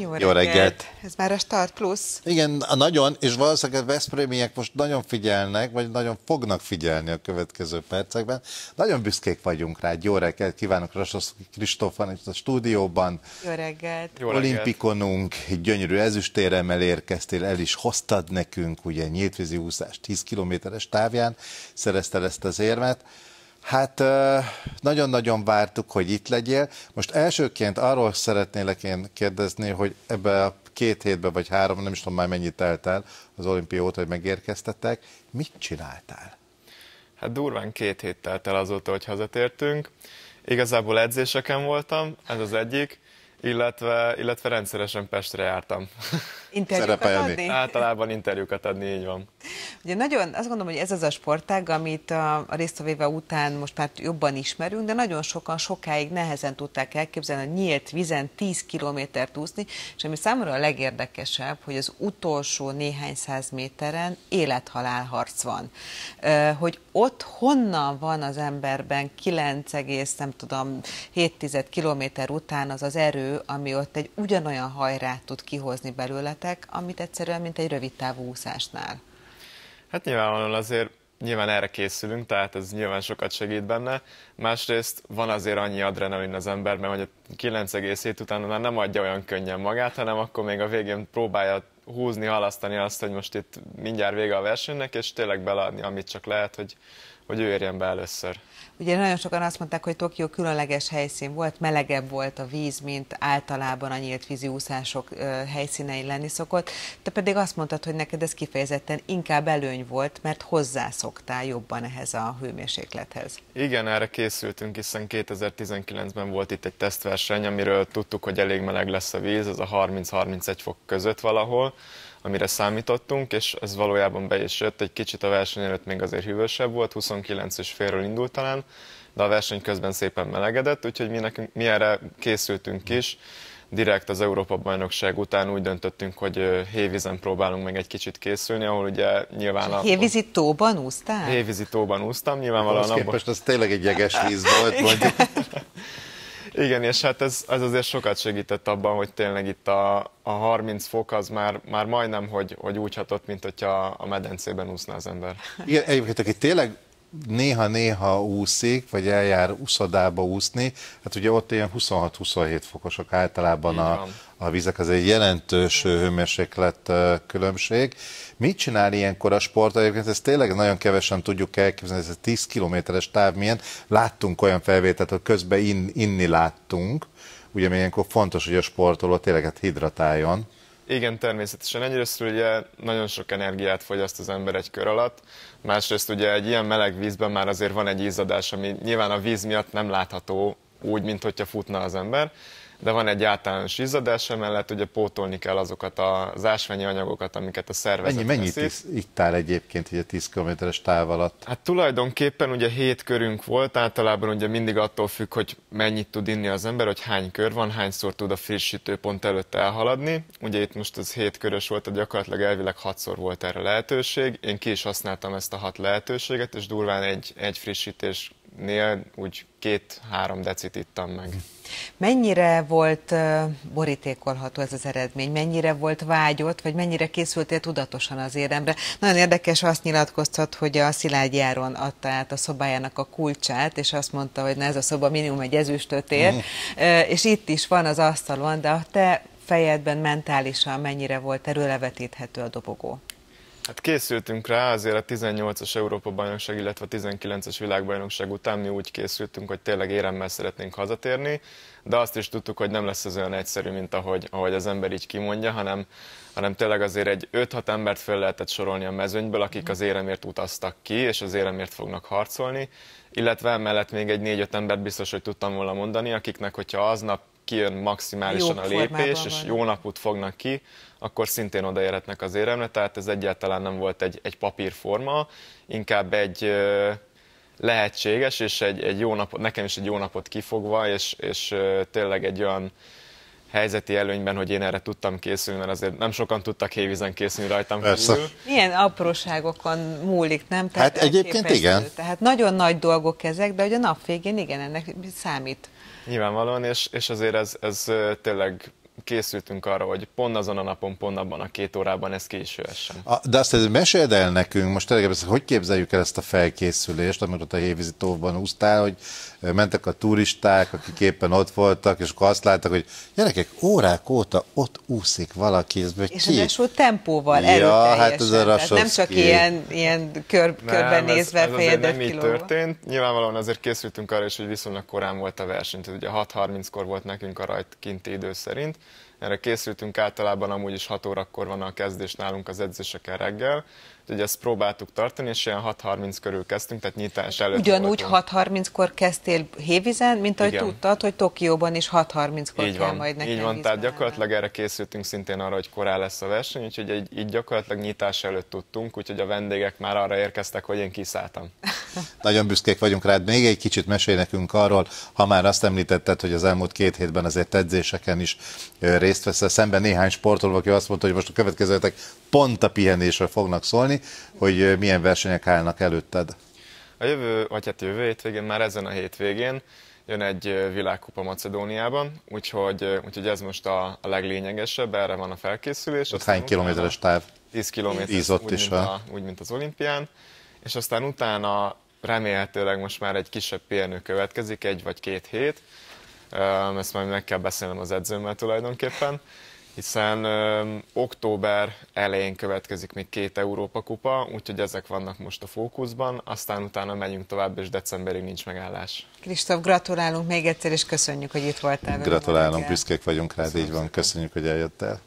Jó reggelt. Jó reggelt! Ez már a Start Plus. Igen, nagyon, és valószínűleg a Veszprémiek most nagyon figyelnek, vagy nagyon fognak figyelni a következő percekben. Nagyon büszkék vagyunk rá. Jó reggelt kívánok, Rasoszki Kristófan itt a stúdióban. Jó reggelt! Jó reggelt. Olimpikonunk, gyönyörű ezüstéremmel érkeztél, el is hoztad nekünk, ugye nyíltvízi úszás 10 kilométeres távján szerezte ezt az érmet. Hát nagyon-nagyon vártuk, hogy itt legyél. Most elsőként arról szeretnélek én kérdezni, hogy ebbe a két hétbe vagy három, nem is tudom már mennyit telt el az olimpia óta, hogy megérkeztetek. Mit csináltál? Hát durván két hét telt el azóta, hogy hazatértünk. Igazából edzéseken voltam, ez az egyik, illetve, illetve rendszeresen Pestre jártam. interjúkat szerepelni. adni? Általában interjúkat adni, így van. Ugye nagyon, azt gondolom, hogy ez az a sportág, amit a, a résztvéve után most már jobban ismerünk, de nagyon sokan sokáig nehezen tudták elképzelni a nyílt vizen 10 kilométert úszni, és ami számomra a legérdekesebb, hogy az utolsó néhány száz méteren élethalál harc van. Hogy ott honnan van az emberben 9, nem tudom, 7 kilométer után az az erő, ami ott egy ugyanolyan hajrát tud kihozni belőletek, területek, amit egyszerűen, mint egy rövid távú úszásnál? Hát nyilvánvalóan azért nyilván erre készülünk, tehát ez nyilván sokat segít benne. Másrészt van azért annyi adrenalin az emberben, hogy a hét után már nem adja olyan könnyen magát, hanem akkor még a végén próbálja húzni, halasztani azt, hogy most itt mindjárt vége a versenynek, és tényleg beleadni, amit csak lehet, hogy hogy ő érjen be először. Ugye nagyon sokan azt mondták, hogy Tokió különleges helyszín volt, melegebb volt a víz, mint általában a nyílt vízi úszások helyszínei lenni szokott. Te pedig azt mondtad, hogy neked ez kifejezetten inkább előny volt, mert hozzászoktál jobban ehhez a hőmérséklethez. Igen, erre készültünk, hiszen 2019-ben volt itt egy tesztverseny, amiről tudtuk, hogy elég meleg lesz a víz, ez a 30-31 fok között valahol amire számítottunk, és ez valójában be is jött, egy kicsit a verseny előtt még azért hűvösebb volt, 29 és félről indult talán, de a verseny közben szépen melegedett, úgyhogy mi, nekünk, mi erre készültünk is, direkt az Európa-bajnokság után úgy döntöttünk, hogy hévízen próbálunk meg egy kicsit készülni, ahol ugye nyilván... A... Hévízi tóban úsztál? Hévízi tóban úsztam, nyilvánvalóan... Ahhoz abban... képest az tényleg egy jeges víz volt, mondjuk. Igen, és hát ez, ez azért sokat segített abban, hogy tényleg itt a, a 30 fok az már, már majdnem, hogy, hogy úgy hatott, mint hogyha a medencében úszna az ember. Igen, egyébként aki tényleg néha-néha úszik, vagy eljár úszodába úszni, hát ugye ott ilyen 26-27 fokosok általában a, a vizek, az egy jelentős hőmérséklet különbség. Mit csinál ilyenkor a sport? Egyébként ezt tényleg nagyon kevesen tudjuk elképzelni, ez a 10 kilométeres táv milyen. Láttunk olyan felvételt, hogy közben in, inni láttunk. Ugye ilyenkor fontos, hogy a sportoló tényleg hát hidratáljon. Igen, természetesen. Egyrészt ugye nagyon sok energiát fogyaszt az ember egy kör alatt, másrészt ugye egy ilyen meleg vízben már azért van egy izzadás, ami nyilván a víz miatt nem látható úgy, mint hogyha futna az ember, de van egy általános izzadás, emellett ugye pótolni kell azokat az ásványi anyagokat, amiket a szervezet Mennyi, tíz, Itt áll egyébként ugye 10 km-es táv alatt? Hát tulajdonképpen ugye 7 körünk volt, általában ugye mindig attól függ, hogy mennyit tud inni az ember, hogy hány kör van, hányszor tud a frissítőpont előtt elhaladni. Ugye itt most az 7 körös volt, a gyakorlatilag elvileg 6-szor volt erre lehetőség. Én ki is használtam ezt a hat lehetőséget, és durván egy, egy frissítés nél úgy két-három decit ittam meg. Mennyire volt borítékolható ez az eredmény? Mennyire volt vágyott, vagy mennyire készültél tudatosan az éremre? Nagyon érdekes, azt nyilatkoztat, hogy a Szilágyi Áron adta át a szobájának a kulcsát, és azt mondta, hogy na ez a szoba minimum egy ezüstöt ér, mm. és itt is van az asztalon, de a te fejedben mentálisan mennyire volt erőlevetíthető a dobogó? Hát készültünk rá, azért a 18-as Európa-bajnokság, illetve a 19-es világbajnokság után mi úgy készültünk, hogy tényleg éremmel szeretnénk hazatérni, de azt is tudtuk, hogy nem lesz ez olyan egyszerű, mint ahogy, ahogy az ember így kimondja, hanem, hanem tényleg azért egy 5-6 embert fel lehetett sorolni a mezőnyből, akik az éremért utaztak ki, és az éremért fognak harcolni, illetve mellett még egy 4-5 embert biztos, hogy tudtam volna mondani, akiknek, hogyha aznap kijön maximálisan Jó a lépés, és jó napot fognak ki, akkor szintén odaérhetnek az éremre, tehát ez egyáltalán nem volt egy, egy papírforma, inkább egy lehetséges, és egy, egy jó napot, nekem is egy jó napot kifogva, és, és tényleg egy olyan helyzeti előnyben, hogy én erre tudtam készülni, mert azért nem sokan tudtak hévízen készülni rajtam Persze. kívül. Milyen apróságokon múlik, nem? Tehát hát egyébként igen. Tehát nagyon nagy dolgok ezek, de hogy a nap végén igen, ennek számít. Nyilvánvalóan, és, és azért ez, ez tényleg készültünk arra, hogy pont azon a napon, pont abban a két órában ez A, De azt hogy meséld el nekünk, most tényleg hogy képzeljük el ezt a felkészülést, amikor ott a hévizitóban úsztál, hogy mentek a turisták, akik éppen ott voltak, és akkor azt láttak, hogy gyerekek, órák óta ott úszik valaki, ez meg És ráadásul tempóval, ja, hát ez a Nem csak ilyen, ilyen kör, nem, körben ez, nézve ez, ez nem így történt. Nyilvánvalóan azért készültünk arra is, hogy viszonylag korán volt a verseny, tehát ugye 6.30-kor volt nekünk a rajt kinti idő szerint, erre készültünk általában, amúgy is 6 órakor van a kezdés nálunk az edzéseken reggel, úgyhogy ezt próbáltuk tartani, és ilyen 6.30 körül kezdtünk, tehát nyitás előtt Ugyanúgy 6.30-kor kezdtél Hévizen, mint ahogy Igen. tudtad, hogy Tokióban is 6.30-kor így kell van, majd nekem Így van, tehát gyakorlatilag erre készültünk szintén arra, hogy korán lesz a verseny, úgyhogy így, így gyakorlatilag nyitás előtt tudtunk, úgyhogy a vendégek már arra érkeztek, hogy én kiszálltam. Nagyon büszkék vagyunk rád. Még egy kicsit mesél nekünk arról, ha már azt említetted, hogy az elmúlt két hétben azért edzéseken is részt veszel szemben néhány sportoló, aki azt mondta, hogy most a következő hetek pont a pihenésről fognak szólni, hogy milyen versenyek állnak előtted. A jövő, vagy hát jövő hétvégén, már ezen a hétvégén jön egy világkupa Macedóniában, úgyhogy, úgyhogy ez most a, a leglényegesebb, erre van a felkészülés. Ott hány kilométeres táv? 10 kilométer, úgy, is mint a... úgy, mint az olimpián. És aztán utána remélhetőleg most már egy kisebb pihenő következik, egy vagy két hét. Ezt majd meg kell beszélnem az edzőmmel tulajdonképpen, hiszen ö, október elején következik még két Európa kupa, úgyhogy ezek vannak most a fókuszban, aztán utána megyünk tovább, és decemberig nincs megállás. Kristóf, gratulálunk még egyszer, és köszönjük, hogy itt voltál. Gratulálunk, büszkék vagyunk rá, így van, köszönjük, hogy eljöttél.